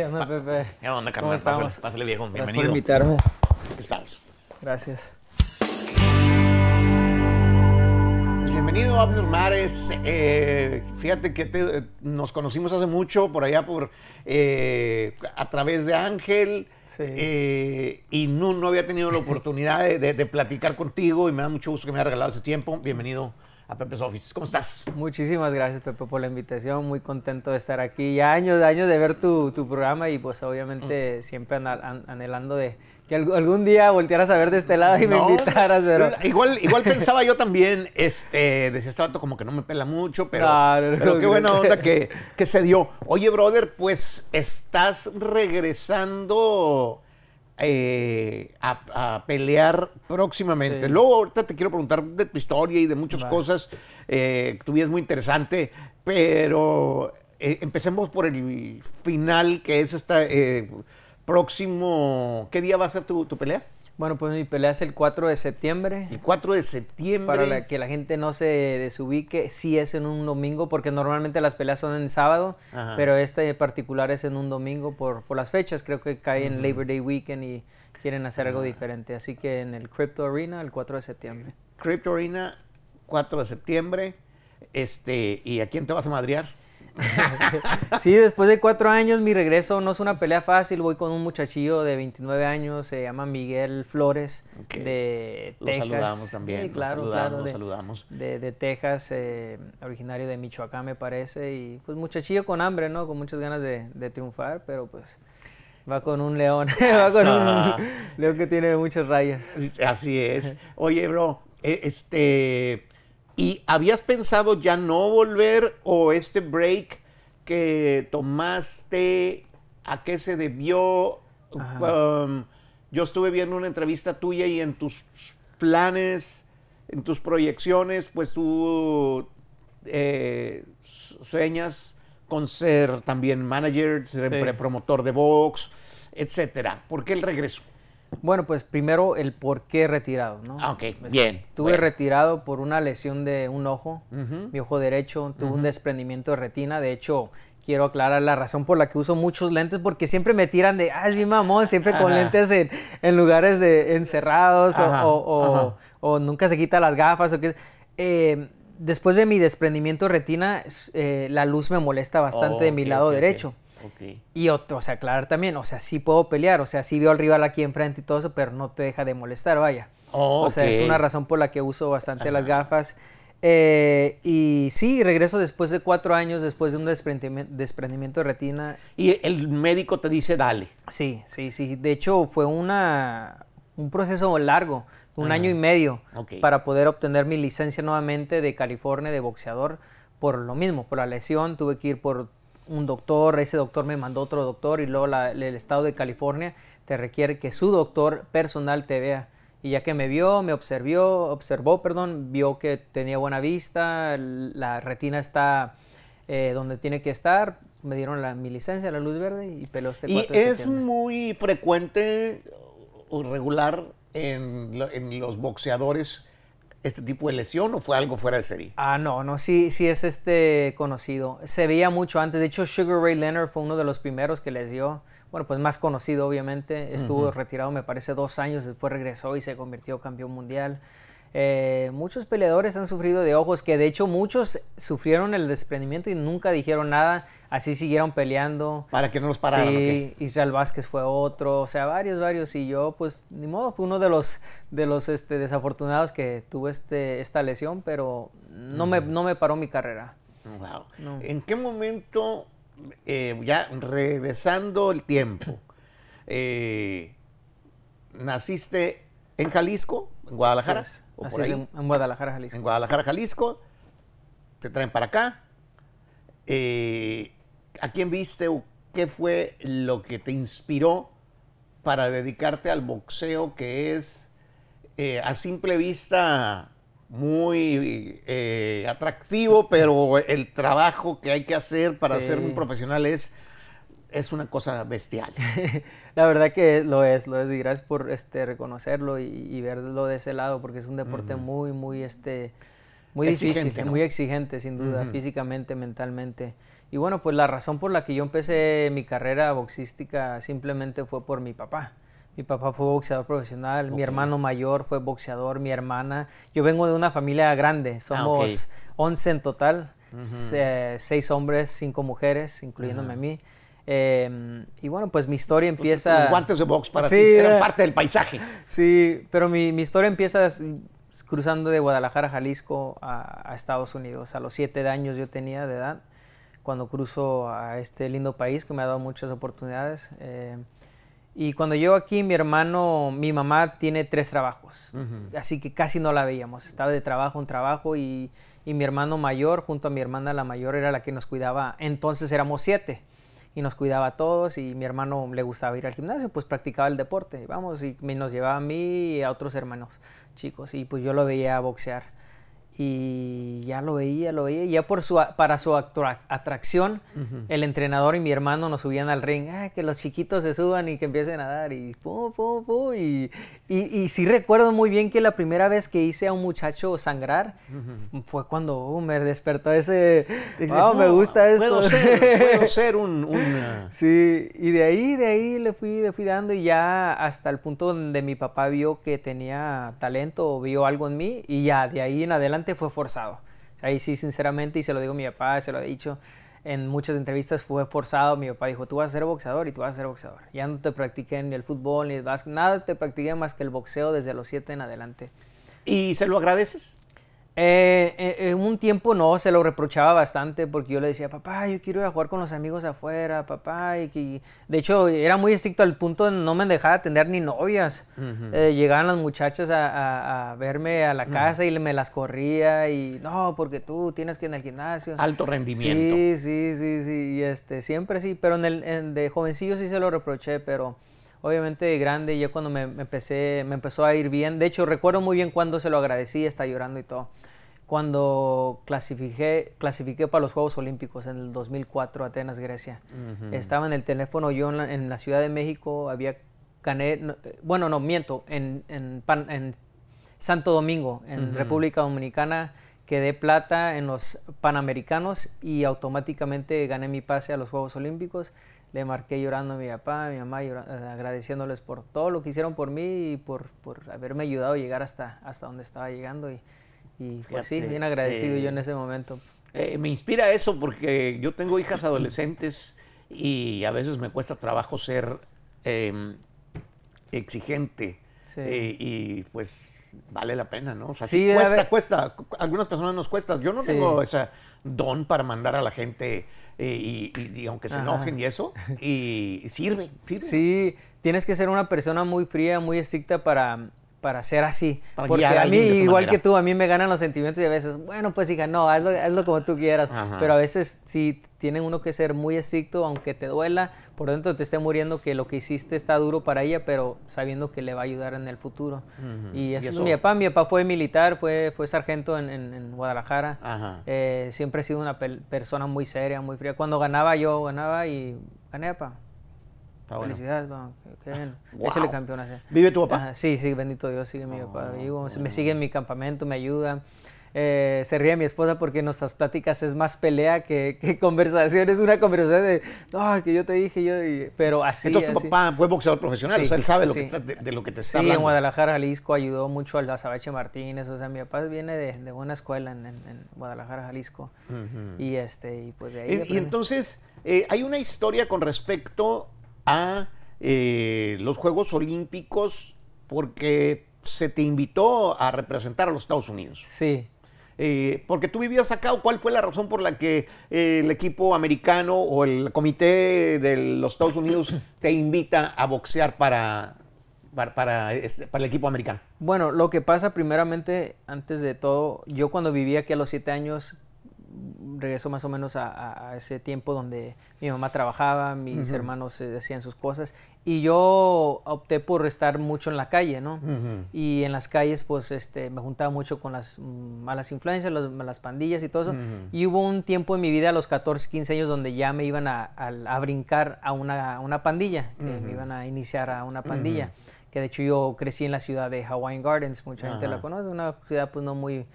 ¿Qué onda, Pepe? ¿Qué Pásale, viejo. Bienvenido. Gracias por invitarme. Gracias. Pues bienvenido, Abner Mares. Eh, fíjate que nos conocimos hace mucho por allá por eh, a través de Ángel. Eh, y no, había tenido la oportunidad de, de platicar contigo y me da mucho gusto que me haya regalado ese tiempo. Bienvenido a Pepe's Office. ¿Cómo estás? Muchísimas gracias, Pepe, por la invitación. Muy contento de estar aquí. Ya años, años de ver tu, programa y pues obviamente mm. siempre anhelando de que algún día voltearas a ver de este lado y me invitaras, ¿verdad? Igual, igual pensaba yo también, este, decía este rato como que no me pela mucho, pero, pero qué buena onda que, que se dio. Oye, brother, pues estás regresando eh, a, pelear próximamente. Luego ahorita te quiero preguntar de tu historia y de muchas cosas. tu vida es muy interesante, pero eh, empecemos por el final que es este próximo... ¿Qué día va a ser tu pelea? Bueno, pues mi pelea es el 4 de septiembre. El 4 de septiembre. Para que la gente no se desubique, sí es en un domingo, porque normalmente las peleas son en sábado, pero esta en particular es en un domingo por, las fechas. Creo que cae en Labor Day Weekend y quieren hacer algo ah. diferente. Así que en el Crypto Arena, el 4 de septiembre. Crypto Arena, 4 de septiembre. Este, ¿Y a quién te vas a madrear? sí, después de cuatro años mi regreso no es una pelea fácil. Voy con un muchachillo de 29 años, se llama Miguel Flores, de saludamos también. Sí, claro, claro. De, Texas, eh, originario de Michoacán me parece. Y pues muchachillo con hambre, ¿no? Con muchas ganas de, triunfar, pero pues... Va con un león, va con un león que tiene muchas rayas. Así es. Oye, bro, e, este, ¿Y habías pensado ya no volver o este break que tomaste, a qué se debió? Um, yo estuve viendo una entrevista tuya y en tus planes, en tus proyecciones, pues tú eh, sueñas con ser también manager, ser promotor de box, etcétera. ¿Por qué el regreso? Bueno, pues primero el por qué retirado, ¿no? Ah, ok, este, bien. Tuve retirado por una lesión de un ojo, mi ojo derecho, tuve un desprendimiento de retina, de hecho quiero aclarar la razón por la que uso muchos lentes, porque siempre me tiran de, ah, es mi mamón, siempre con lentes en, lugares de encerrados O, nunca se quita las gafas o qué. Eh, después de mi desprendimiento de retina, eh, la luz me molesta bastante de mi lado derecho. Y otro, o sea, aclarar también, o sea, sí puedo pelear, o sea, sí veo al rival aquí enfrente y todo eso, pero no te deja de molestar, vaya. Oh, o sea, es una razón por la que uso bastante las gafas. Eh, y sí, regreso después de cuatro años, después de un desprendimiento, de retina. Y el médico te dice, dale. Sí, sí, sí. De hecho, fue una, un proceso largo, un año y medio, para poder obtener mi licencia nuevamente de California de boxeador por lo mismo, por la lesión. Tuve que ir por un doctor, ese doctor me mandó otro doctor y luego el estado de California te requiere que su doctor personal te vea. Y ya que me vio, me observó, observó, perdón, vio que tenía buena vista, la retina está eh, donde tiene que estar, me dieron la, mi licencia, la luz verde y peló este Y es muy frecuente o regular en los boxeadores este tipo de lesión o fue algo fuera de serie? Ah, no, no, sí, sí es este conocido. Se veía mucho antes. De hecho, Sugar Ray Leonard fue uno de los primeros que les dio. Bueno, pues más conocido, obviamente. Estuvo retirado, me parece, dos años. Después regresó y se convirtió campeón mundial. Eh, muchos peleadores han sufrido de ojos, que de hecho muchos sufrieron el desprendimiento y nunca dijeron nada, así siguieron peleando. Para que no los pararan. Israel Vázquez fue otro, o sea, varios, varios, y yo pues ni modo, fue uno de los, de los este, desafortunados que tuvo este, esta lesión, pero no, me, no me paró mi carrera. Wow. ¿En qué momento, eh, ya regresando el tiempo, eh, naciste en Jalisco, en Guadalajara? Así en, Guadalajara, Jalisco. En Guadalajara, Jalisco. Te traen para acá. Eh, ¿A quién viste o qué fue lo que te inspiró para dedicarte al boxeo que es eh, a simple vista muy eh, atractivo, pero el trabajo que hay que hacer para ser un profesional es es una cosa bestial. la verdad que lo es, lo es, y gracias por este, reconocerlo y, verlo de ese lado, porque es un deporte muy, muy, este, muy exigente, difícil, muy exigente, sin duda, físicamente, mentalmente. Y bueno, pues la razón por la que yo empecé mi carrera boxística simplemente fue por mi papá. Mi papá fue boxeador profesional, mi hermano mayor fue boxeador, mi hermana. Yo vengo de una familia grande, ah, somos 11 en total, seis hombres, cinco mujeres, incluyéndome a mí. Em, y bueno, pues mi historia empieza... Los, guantes de box para ti eran parte del paisaje. Sí, pero mi, mi historia empieza cruzando de Guadalajara a Jalisco a, Estados Unidos. A los siete años yo tenía de edad cuando cruzo a este lindo país que me ha dado muchas oportunidades. Em, y cuando llego aquí, mi hermano, mi mamá tiene tres trabajos, así que casi no la veíamos. Estaba de trabajo en trabajo y, y, mi hermano mayor, junto a mi hermana la mayor, era la que nos cuidaba. Entonces éramos siete y nos cuidaba a todos y mi hermano le gustaba ir al gimnasio, pues practicaba el deporte, vamos, y nos llevaba a mí y a otros hermanos chicos y pues yo lo veía boxear y ya lo veía, lo veía. Y ya por su, para su atracción, el entrenador y mi hermano nos subían al ring. Ah, que los chiquitos se suban y que empiecen a dar. Y, pum, y, y, sí recuerdo muy bien que la primera vez que hice a un muchacho sangrar fue cuando oh, me despertó ese... me gusta esto. Puedo ser, un... Ah. sí, y de ahí, de ahí le fui, le fui dando y ya hasta el punto donde mi papá vio que tenía talento, vio algo en mí y ya de ahí en adelante fue forzado. Ahí sí, sinceramente, y se lo digo a mi papá, se lo he dicho en muchas entrevistas, fue forzado. Mi papá dijo, tú vas a ser boxeador y tú vas a ser boxeador. Ya no te practiqué ni el fútbol, ni el básquet, nada te practiqué más que el boxeo desde los siete en adelante. ¿Y se lo agradeces? en, eh, eh, eh, un tiempo no, se lo reprochaba bastante porque yo le decía, papá, yo quiero ir a jugar con los amigos afuera, papá. Y que, de hecho, era muy estricto al punto de no me dejaba tener ni novias. llegaban las muchachas a, verme a la casa y me las corría y no, porque tú tienes que ir en el gimnasio. Alto rendimiento. Sí, sí, sí, sí. Y este, siempre sí, pero en el, de jovencillo sí se lo reproché, pero obviamente de grande, yo cuando me, me, empecé, me empezó a ir bien. De hecho, recuerdo muy bien cuando se lo agradecí, está llorando y todo cuando clasifiqué, clasifiqué para los Juegos Olímpicos en el 2004, Atenas, Grecia. Estaba en el teléfono yo en la, Ciudad de México, había gané, bueno, no, miento, en, en, Santo Domingo, en República Dominicana, quedé plata en los Panamericanos y automáticamente gané mi pase a los Juegos Olímpicos. Le marqué llorando a mi papá, a mi mamá, agradeciéndoles por todo lo que hicieron por mí y por, haberme ayudado a llegar hasta, hasta donde estaba llegando. Y, y pues sí, bien agradecido yo en eh, ese momento. Eh, me inspira eso porque yo tengo hijas adolescentes y a veces me cuesta trabajo ser em, exigente. Eh, y pues vale la pena, ¿no? O sea, sí, cuesta, cuesta. Algunas personas nos cuesta. Yo no tengo ese don para mandar a la gente y, aunque se enojen y eso, y, y sirve, sirve. Sí, tienes que ser una persona muy fría, muy estricta para para ser así. Porque a, mí, igual que tú, a mí me ganan los sentimientos y a veces, bueno, pues hija, no, hazlo, hazlo como tú quieras. Pero a veces sí tienen uno que ser muy estricto, aunque te duela, por dentro te esté muriendo, que lo que hiciste está duro para ella, pero sabiendo que le va a ayudar en el futuro. Y eso, Es mi papá. Mi papá fue militar, fue, fue sargento en, Guadalajara. Eh, siempre he sido una persona muy seria, muy fría. Cuando ganaba, yo ganaba y gané, papá. Felicidades, bueno, qué bien. Échale wow. campeón. ¿Vive tu papá? sí, sí, bendito Dios, sigue mi papá vivo, me sigue en mi campamento, me ayuda. Eh, se ríe mi esposa porque nuestras pláticas es más pelea que, conversación. Es una conversación de, no, que yo te dije, yo, pero así. Entonces tu papá fue boxeador profesional, o sea, él sabe de, lo que te está sí, en Guadalajara, Jalisco, ayudó mucho al Zabache Martínez, o sea, mi papá viene de, de una escuela en, en, Guadalajara, Jalisco. Y este, y pues de ahí. Y, y entonces, eh, hay una historia con respecto a eh, los Juegos Olímpicos porque se te invitó a representar a los Estados Unidos. Sí. Eh, porque tú vivías acá cuál fue la razón por la que eh, el equipo americano o el comité de los Estados Unidos te invita a boxear para, para, este, para, el equipo americano? Bueno, lo que pasa primeramente, antes de todo, yo cuando vivía aquí a los siete años regreso más o menos a, ese tiempo donde mi mamá trabajaba, mis hermanos eh, hacían sus cosas y yo opté por estar mucho en la calle, ¿no? Y en las calles pues este, me juntaba mucho con las malas influencias, las las pandillas y todo eso. Y hubo un tiempo en mi vida, a los 14, 15 años, donde ya me iban a, a brincar a una, una pandilla, que me iban a iniciar a una pandilla, que de hecho yo crecí en la ciudad de Hawaiian Gardens, mucha gente la conoce, una ciudad pues no muy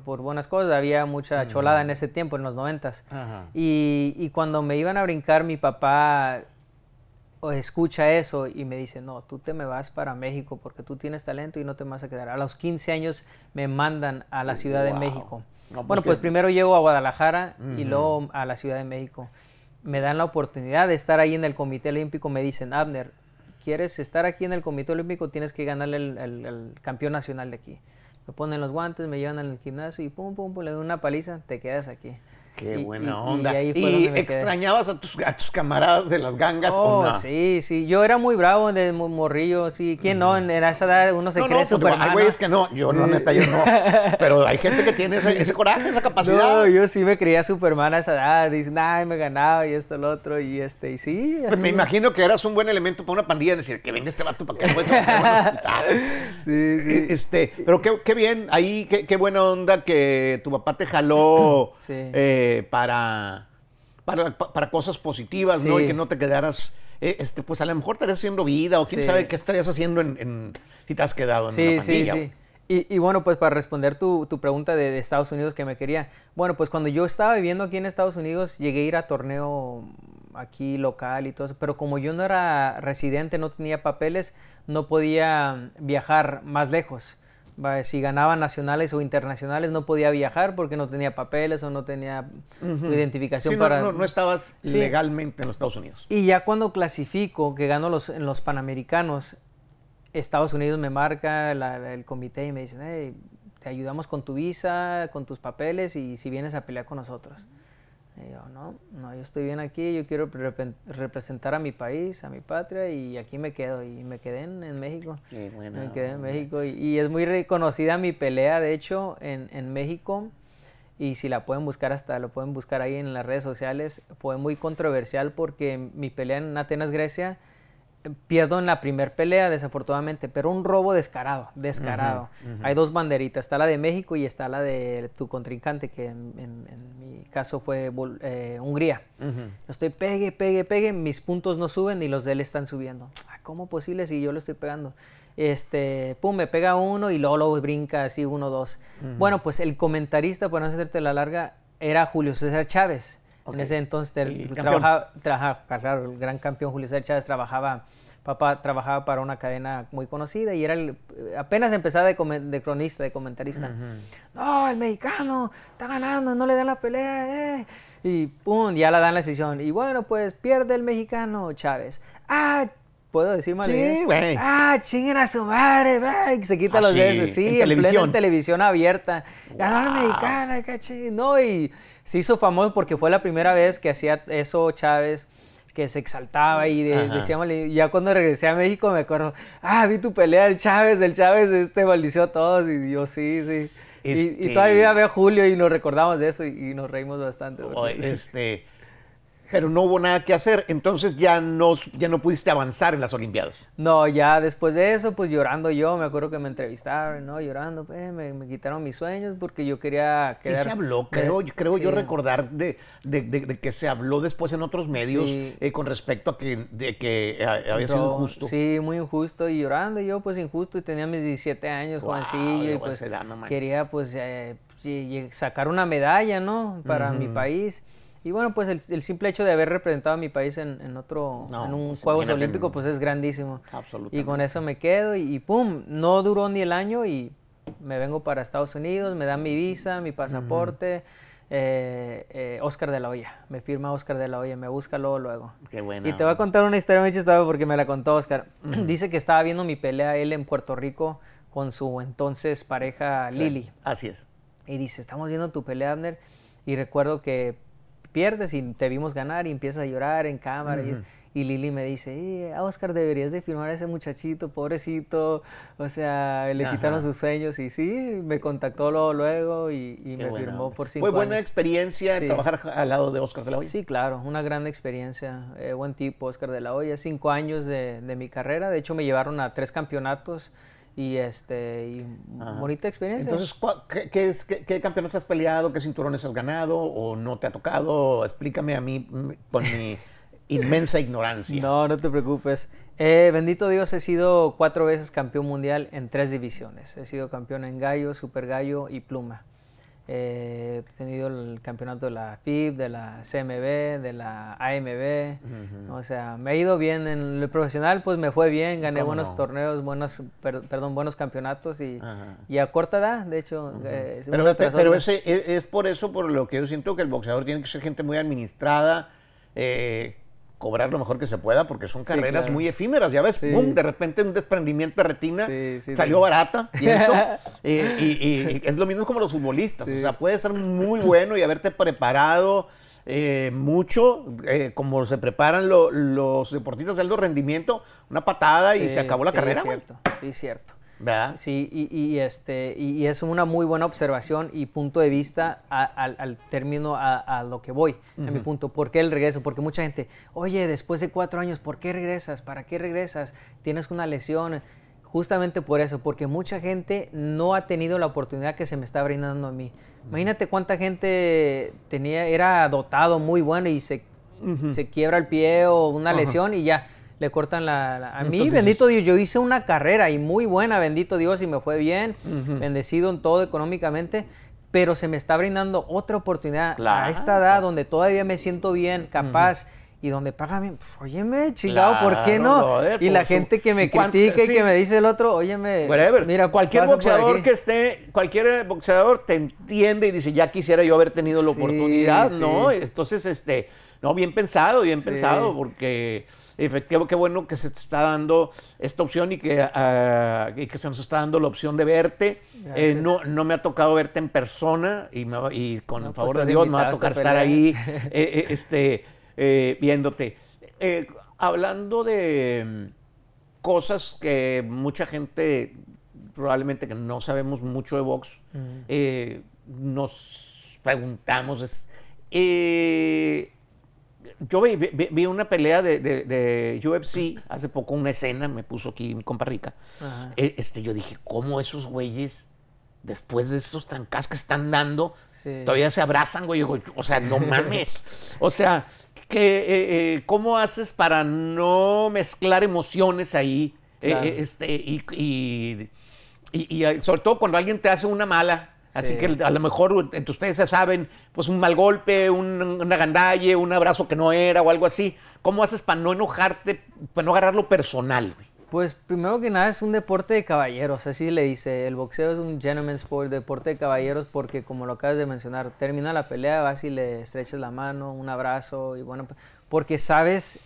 por, buenas cosas. Había mucha cholada en ese tiempo, en los noventas. y, cuando me iban a brincar, mi papá escucha eso y me dice, no, tú te me vas para México porque tú tienes talento y no te vas a quedar. A los 15 años me mandan a la Ciudad de México. Pues bueno, pues primero llego a Guadalajara y luego a la Ciudad de México. Me dan la oportunidad de estar ahí en el Comité Olímpico. Me dicen, Abner, quieres estar aquí en el Comité Olímpico, tienes que ganar el campeón nacional de aquí. Me ponen los guantes, me llevan al gimnasio y pum, pum, pum, le doy una paliza, te quedas aquí. Qué buena onda. ¿Y, extrañabas a tus, camaradas de las gangas oh, no? Sí, sí. Yo era muy bravo de morrillo, sí. ¿Quién no? Mm. En, esa edad uno se no, cree no, pues Hay güeyes que no. Yo no, neta, yo no. Pero hay gente que tiene ese, coraje, esa capacidad. yo sí me creía Superman a esa edad. Dicen, ay, me ganaba y esto, lo otro y este, y sí. Pues me imagino que eras un buen elemento para una pandilla. Decir, que venga este vato para que Sí, sí. Este, pero qué, qué bien. Ahí, qué, qué, buena onda que tu papá te jaló. Sí. Eh, eh, para, para, cosas positivas, ¿no? Y que no te quedaras, eh, este, pues a lo mejor estarías haciendo vida o quién sabe qué estarías haciendo en, si te has quedado en sí, una Sí, sí. Y, bueno, pues para responder tu, pregunta de, de, Estados Unidos que me quería, bueno, pues cuando yo estaba viviendo aquí en Estados Unidos, llegué a ir a torneo aquí local y todo eso, pero como yo no era residente, no tenía papeles, no podía viajar más lejos si ganaba nacionales o internacionales no podía viajar porque no tenía papeles o no tenía identificación para... No, estabas legalmente en los Estados Unidos. Y ya cuando clasifico, que gano los, en los Panamericanos, Estados Unidos me marca el comité y me dicen, te ayudamos con tu visa, con tus papeles y si vienes a pelear con nosotros yo, no, yo estoy bien aquí, yo quiero representar a mi país, a mi patria y aquí me quedo. Y me quedé en, México. me quedé en México y, es muy reconocida mi pelea, de hecho, en, en México. Y si la pueden buscar, hasta lo pueden buscar ahí en las redes sociales. Fue muy controversial porque mi pelea en Atenas, Grecia, pierdo en la primera pelea, desafortunadamente, pero un robo descarado, descarado. Hay dos banderitas, está la de México y está la de tu contrincante, que en, mi caso fue eh, Hungría. Estoy pegue, pegue, pegue, mis puntos no suben y los de él están subiendo. Ah, ¿Cómo posible si yo lo estoy pegando? Este, pum, me pega uno y luego, lo brinca así, uno, dos. Bueno, pues el comentarista, para no hacerte la larga, era Julio César Chávez. En ese entonces el trabajaba, claro, el gran campeón Julio César Chávez trabajaba, papá trabajaba para una cadena muy conocida y era apenas empezaba de, cronista, de comentarista. No, el mexicano está ganando, no le dan la pelea. Eh". Y pum, ya la dan la decisión. Y bueno, pues pierde el mexicano Chávez. Ah, puedo decir mal. Sí, güey. Ah, chinguen su madre, güey. Se quita los ah, dedos, sí, en, televisión. abierta. Ganó la mexicana, No, y se hizo famoso porque fue la primera vez que hacía eso Chávez que se exaltaba y de, decíamos, ya cuando regresé a México me acuerdo, ah, vi tu pelea del Chávez, el Chávez este maldició a todos y yo sí, sí. Y, este todavía veo Julio y nos recordamos de eso y, nos reímos bastante. este, pero no hubo nada que hacer, entonces ya no, ya no pudiste avanzar en las Olimpiadas. No, ya después de eso, pues llorando yo, me acuerdo que me entrevistaron, ¿no? Llorando, pues, me, quitaron mis sueños porque yo quería quedar... Sí se habló, creo, creo yo recordar de, que se habló después en otros medios eh, con respecto a que, de que eh, había sido injusto. Sí, muy injusto y llorando yo, pues injusto, y tenía mis 17 años, Juancillo, y pues quería pues eh, sacar una medalla, ¿no? Para mi país. Y bueno, pues el, simple hecho de haber representado a mi país en, otro, en un pues, Juegos Olímpicos, pues es grandísimo. Absolutamente. Y con eso me quedo y, pum, no duró ni el año y me vengo para Estados Unidos, me dan mi visa, mi pasaporte. Eh, eh, Oscar de la Hoya, me firma Oscar de la Hoya, me busca luego, luego. Qué bueno. Y te voy a contar una historia muy chistosa porque me la contó Oscar. Dice que estaba viendo mi pelea él en Puerto Rico con su entonces pareja Lili. Así es. Y dice, estamos viendo tu pelea, Abner. Y recuerdo que pierdes y te vimos ganar y empiezas a llorar en cámara. y, Lili me dice, eh, Oscar, deberías de firmar a ese muchachito, pobrecito. O sea, le quitaron sus sueños y sí, me contactó luego, luego y, me firmó por cinco años. ¿Fue buena experiencia trabajar al lado de Oscar de la Hoya? Sí, claro, una gran experiencia. Eh, buen tipo, Oscar de la Hoya. Cinco años de mi carrera. De hecho, me llevaron a tres campeonatos y este bonita experiencia. Entonces, qué, qué, campeonatos has peleado? ¿Qué cinturones has ganado? ¿O no te ha tocado? Explícame a mí mm, con mi inmensa ignorancia. No, no te preocupes. Eh, bendito Dios, he sido cuatro veces campeón mundial en tres divisiones. He sido campeón en gallo, super gallo y pluma he eh, tenido el campeonato de la FIB, de la CMB, de la AMB. O sea, me ha ido bien en lo profesional, pues me fue bien, gané buenos torneos, buenos, perdón, buenos campeonatos y, a corta edad, de hecho. Eh, pero, ese, e, es, por eso por lo que yo siento que el boxeador tiene que ser gente muy administrada, eh, cobrar lo mejor que se pueda porque son carreras muy efímeras, ya ves, pum, de repente un desprendimiento de retina salió barata, eh, y, y, y, es lo mismo como los futbolistas, o sea, puede ser muy bueno y haberte preparado eh, mucho, eh, como se preparan los deportistas de alto rendimiento, una patada y se acabó la carrera. Es cierto, sí, cierto. ¿Verdad? Sí, y, este, y, es una muy buena observación y punto de vista al término a, lo que voy, a mi punto. ¿Por qué el regreso? Porque mucha gente, oye, después de cuatro años, ¿por qué regresas? ¿Para qué regresas? Tienes una lesión. Justamente por eso, porque mucha gente no ha tenido la oportunidad que se me está brindando a mí. Imagínate cuánta gente tenía, era dotado muy bueno y se, se quiebra el pie o una lesión y ya le cortan la... a mí, bendito Dios, yo hice una carrera y muy buena, bendito Dios, y me fue bien, bendecido en todo económicamente, pero se me está brindando otra oportunidad a esta edad donde todavía me siento bien, capaz. y donde págame, pues, óyeme, chingado, ¿por qué no? y la gente que me critica y que me dice el otro, óyeme, mira, pues, cualquier boxeador que esté, cualquier eh, boxeador te entiende y dice, ya quisiera yo haber tenido la oportunidad, ¿no? Entonces, este, no, bien pensado, bien pensado, porque efectivamente qué bueno que se te está dando esta opción y que, ah, que se nos está dando la opción de verte. Eh, no, no me ha tocado verte en persona y, con el pues, favor de Dios me va a tocar estar ahí eh, eh, este, viéndote. hablando de mm, cosas que mucha gente probablemente que no sabemos mucho de Vox, nos preguntamos, yo vi, una pelea de, de, UFC hace poco, una escena, me puso aquí mi compa rica. E, este, yo dije, ¿cómo esos güeyes, después de esos trancas que están dando, todavía se abrazan, güey? O sea, no mames. o sea, que, eh, eh, ¿cómo haces para no mezclar emociones ahí? Eh, este, y, y sobre todo cuando alguien te hace una mala Así que a lo mejor entre ustedes ya saben, pues un mal golpe, una gandalle, un abrazo que no era o algo así. ¿Cómo haces para no enojarte, para no agarrarlo personal? Pues primero que nada es un deporte de caballeros, así le dice. El boxeo es un gentleman's sport, deporte de caballeros, porque como lo acabas de mencionar, termina la pelea, vas y le estrechas la mano, un abrazo, y bueno, pues, porque sabes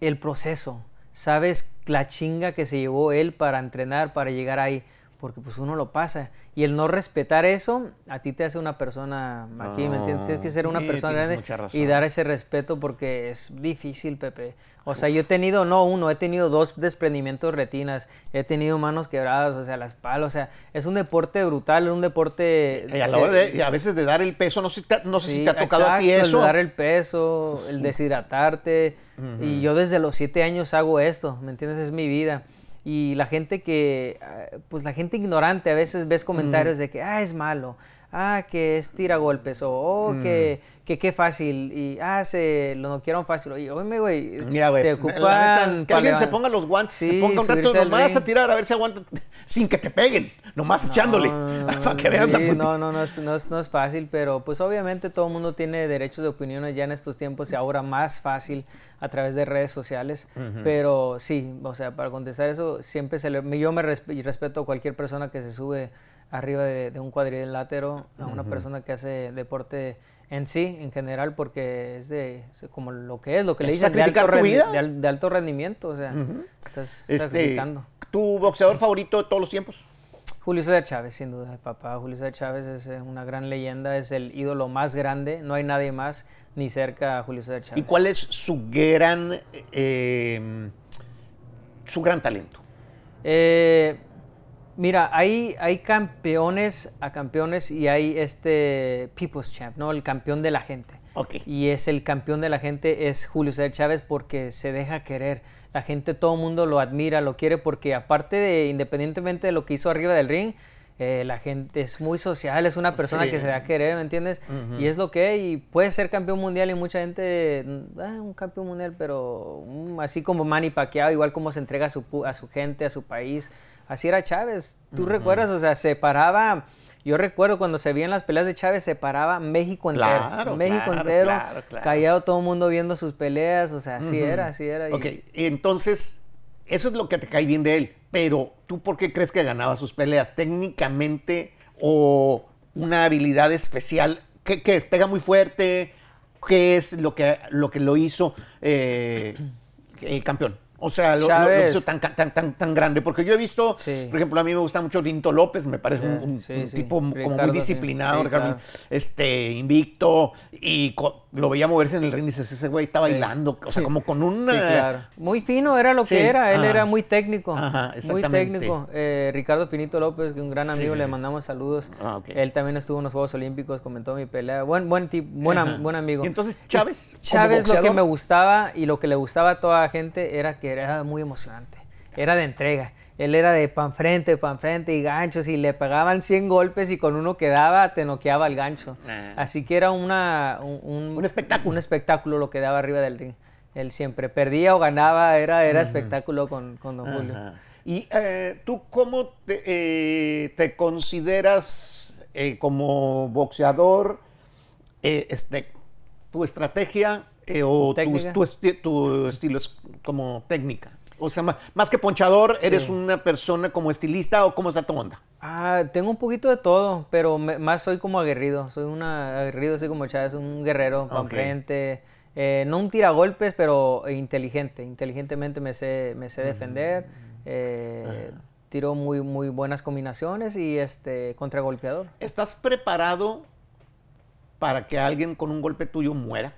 el proceso, sabes la chinga que se llevó él para entrenar, para llegar ahí porque pues uno lo pasa. Y el no respetar eso, a ti te hace una persona, aquí, ¿me entiendes? Tienes que ser una persona grande y dar ese respeto porque es difícil, Pepe. O sea, yo he tenido, no uno, he tenido dos desprendimientos de retinas, he tenido manos quebradas, o sea, la espalda, o sea, es un deporte brutal, es un deporte... Y a, la hora de, a veces de dar el peso, no sé, si te ha tocado a eso. El dar el peso, el deshidratarte, y yo desde los siete años hago esto, ¿me entiendes? Es mi vida y la gente que, ah, pues la gente ignorante a veces ves comentarios de que, ah, es malo, ah, que es tira golpes, o mm. que, que qué fácil, y ah, se lo no quiero fácil. Y oye, güey, se ocupan. que alguien se ponga los guantes, se ponga un rato nomás a tirar, a ver si aguanta, sin que te peguen, nomás echándole, no, sí, no, no, no es, no es, fácil, pero pues obviamente todo el mundo tiene derechos de opiniones ya en estos tiempos y ahora más fácil a través de redes sociales, pero sí, o sea, para contestar eso, siempre se le, yo me respeto a cualquier persona que se sube arriba de, un cuadrilátero a una persona que hace deporte en sí, en general, porque es de como lo que es, lo que le dicen de alto, de, alto rendimiento, o sea, estás este, ¿Tu boxeador favorito de todos los tiempos? Julio César Chávez, sin duda, papá. Julio César Chávez es eh, una gran leyenda, es el ídolo más grande, no hay nadie más ni cerca a Julio César Chávez. ¿Y cuál es su gran, eh, em, su gran talento? Eh, Mira, hay, campeones a campeones y hay este People's Champ, ¿no? El campeón de la gente. Okay. Y es el campeón de la gente, es Julio César Chávez porque se deja querer. La gente, todo el mundo lo admira, lo quiere porque aparte de, independientemente de lo que hizo arriba del ring, eh, la gente es muy social, es una persona que se da a querer, ¿me entiendes? Y es lo que, y puede ser campeón mundial y mucha gente, mm, ah, un campeón mundial, pero mm, así como Manny Pacquiao, igual como se entrega a su, a su gente, a su país, así era Chávez. ¿Tú recuerdas? O sea, se paraba. Yo recuerdo cuando se veían las peleas de Chávez, se paraba México entero. México entero, callado todo el mundo viendo sus peleas. O sea, así era, así era. Y... Ok, entonces, eso es lo que te cae bien de él. Pero, ¿tú por qué crees que ganaba sus peleas? ¿Técnicamente o una habilidad especial? que, es? ¿Pega muy fuerte? ¿Qué es lo que lo, que lo hizo eh, el campeón? O sea, lo, lo, hizo tan, tan, tan, grande. Porque yo he visto, por ejemplo, a mí me gusta mucho Vinto López, me parece un, tipo muy disciplinado, este, invicto y lo veía moverse en el ring y dices, ese güey está bailando, o sea, como con un Muy fino era lo que era, él era muy técnico, muy técnico. Eh, Ricardo Finito López, que un gran amigo, le mandamos saludos. Ah, él también estuvo en los Juegos Olímpicos, comentó mi pelea, buen, buen, tipo, buen, buen amigo. ¿Y entonces Chávez? Chávez lo que me gustaba y lo que le gustaba a toda la gente era que era muy emocionante, era de entrega él era de pan frente, pan frente y ganchos y le pagaban 100 golpes y con uno que daba te noqueaba el gancho. Ah. Así que era una, un, espectáculo. Un espectáculo lo que daba arriba del ring. Él siempre perdía o ganaba, era, era espectáculo con, Don Julio. ¿Y eh, tú cómo te, eh, consideras eh, como boxeador? este, ¿Tu estrategia o tu, tu estilo como técnica? o sea, más, que ponchador, eres una persona como estilista o cómo está tu onda? Ah, tengo un poquito de todo, pero más soy como aguerrido. Soy un aguerrido, así como Chávez, un guerrero, pampente. Eh, no un tiragolpes, pero inteligente. Inteligentemente me sé, me sé defender. Mm. Eh, tiro muy, muy buenas combinaciones y este contragolpeador. ¿Estás preparado para que alguien con un golpe tuyo muera?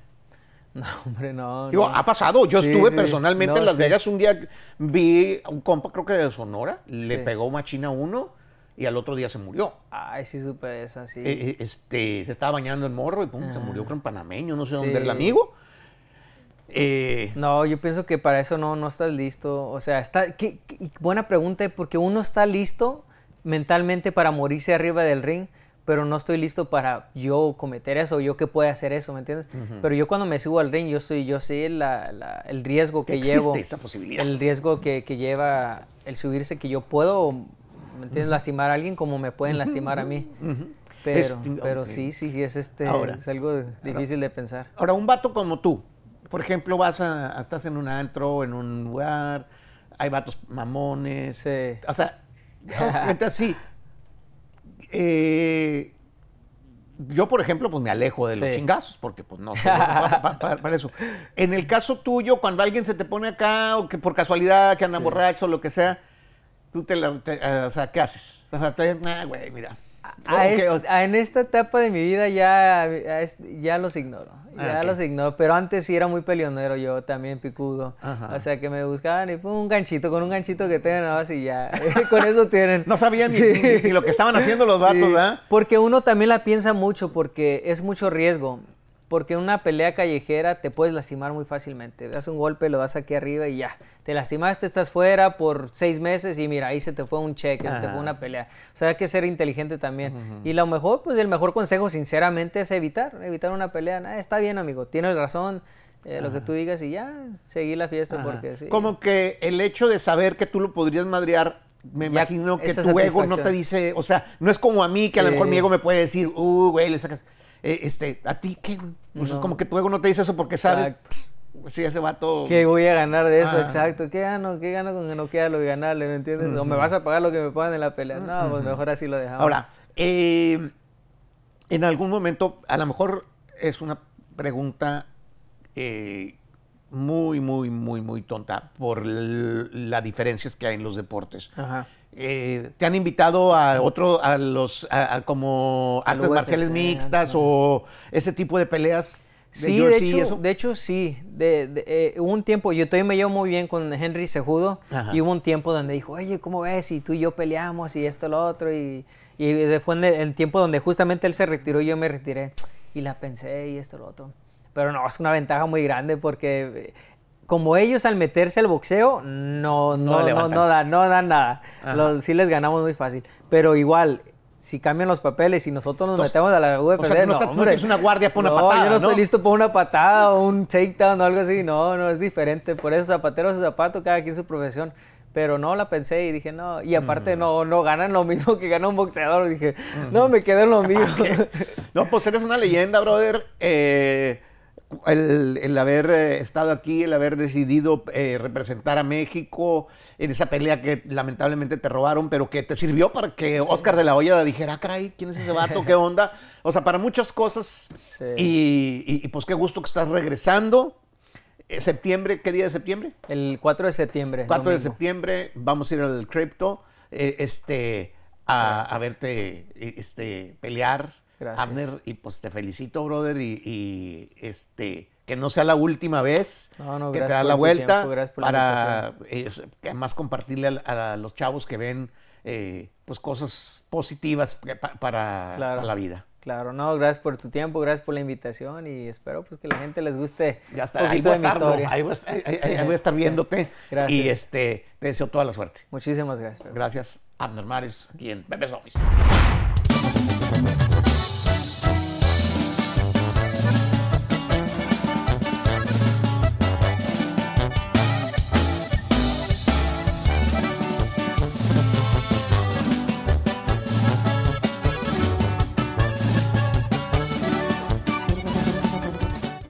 No, hombre, no. Digo, ha pasado. Yo estuve personalmente en Las Vegas un día, vi a un compa, creo que de Sonora, le pegó machina uno y al otro día se murió. Ay, sí, supe esa, sí. E, e, este, se estaba bañando el morro y pum, se ah. murió con panameño, no sé dónde era el amigo. Eh, no, yo pienso que para eso no, no estás listo. O sea, está, buena pregunta, porque uno está listo mentalmente para morirse arriba del ring, pero no estoy listo para yo cometer eso, yo que puede hacer eso, ¿me entiendes? Pero yo cuando me subo al ring, yo soy, yo sé el riesgo que, llevo, esa posibilidad. el riesgo que, lleva el subirse, que yo puedo, ¿me entiendes? Lastimar a alguien como me pueden lastimar a mí. Pero, pero sí, sí, es este, es algo difícil de pensar. Ahora, un vato como tú, por ejemplo, vas a, estás en un antro, en un lugar, hay vatos mamones, o sea, gente sí, eh, yo, por ejemplo, pues me alejo de los chingazos, porque pues no, para, eso. En el caso tuyo, cuando alguien se te pone acá, o que por casualidad, que anda borrachos o lo que sea, tú te, la, eh, o sea, ¿qué haces? O güey, mira, Ah, a en esta etapa de mi vida ya, ya los ignoro. Ah, ya los ignoro. Pero antes sí era muy peleonero yo, también picudo. O sea, que me buscaban y pum, un ganchito, con un ganchito que tengan nada y ya. con eso tienen. No sabían ni, lo que estaban haciendo los datos, ¿verdad? Porque uno también la piensa mucho porque es mucho riesgo porque en una pelea callejera te puedes lastimar muy fácilmente. Das un golpe, lo das aquí arriba y ya. Te lastimaste, estás fuera por seis meses y mira, ahí se te fue un cheque, se te fue una pelea. O sea, hay que ser inteligente también. Y lo mejor, pues el mejor consejo, sinceramente, es evitar, evitar una pelea. Ah, está bien, amigo, tienes razón. Eh, lo que tú digas y ya, seguí la fiesta porque sí. Como que el hecho de saber que tú lo podrías madrear me imagino que tu ego no te dice, o sea, no es como a mí, que a lo mejor mi ego me puede decir, uh, güey, le sacas. Eh, este, a ti, ¿qué? como que tu ego no te dice eso porque sabes pues, si ese vato. ¿Qué voy a ganar de eso? Ah. Exacto. ¿Qué gano? ¿Qué gano con que no queda lo de ganarle? ¿Me entiendes? O me vas a pagar lo que me pagan en la pelea. No, pues mejor así lo dejamos. Ahora, eh, en algún momento, a lo mejor es una pregunta eh, muy, muy, muy, muy tonta por las diferencias que hay en los deportes. Ajá. Eh, te han invitado a otro, a los, como artes marciales eh, mixtas o ese tipo de peleas. sí, de, hecho, de hecho sí. De, eh, hubo un tiempo, yo todavía me llevo muy bien con Henry Sejudo y hubo un tiempo donde dijo, oye, ¿cómo ves? Y tú y yo peleamos y esto, lo otro. Y, y después en el tiempo donde justamente él se retiró, y yo me retiré y la pensé y esto, lo otro. Pero no, es una ventaja muy grande porque como ellos al meterse al boxeo, no, no, no, no, dan, no dan nada. sí les ganamos muy fácil. Pero igual, si cambian los papeles y nosotros nos metemos a la UFC, o sea, no, no, es una guardia por una patada. Yo no, estoy listo por una patada o un takedown o algo así. No, no, es diferente. Por eso zapatero su zapato, cada quien su profesión. Pero no la pensé y dije, no. Y aparte, mm. no, no ganan lo mismo que gana un boxeador. Dije, mm. no, me quedé en lo ah, mío. no, pues eres una leyenda, brother. Eh el, haber eh, estado aquí, el haber decidido eh, representar a México en esa pelea que lamentablemente te robaron, pero que te sirvió para que Oscar de la Hoya dijera, ah, caray, ¿quién es ese vato? ¿Qué onda? O sea, para muchas cosas. Y, pues qué gusto que estás regresando. Eh, ¿Septiembre? ¿Qué día de septiembre? El 4 de septiembre. 4 de septiembre, vamos a ir al Crypto. este. A, verte este, pelear, Abner, y pues te felicito, brother, y, este que no sea la última vez que te da la vuelta para eh, además compartirle a, los chavos que ven eh, pues cosas positivas para, la vida. Claro, no, gracias por tu tiempo, gracias por la invitación y espero pues que la gente les guste. Ya está, ahí voy, a estar, viéndote. Y este, te deseo toda la suerte. Muchísimas gracias. Gracias, Abner Mares, aquí en Office.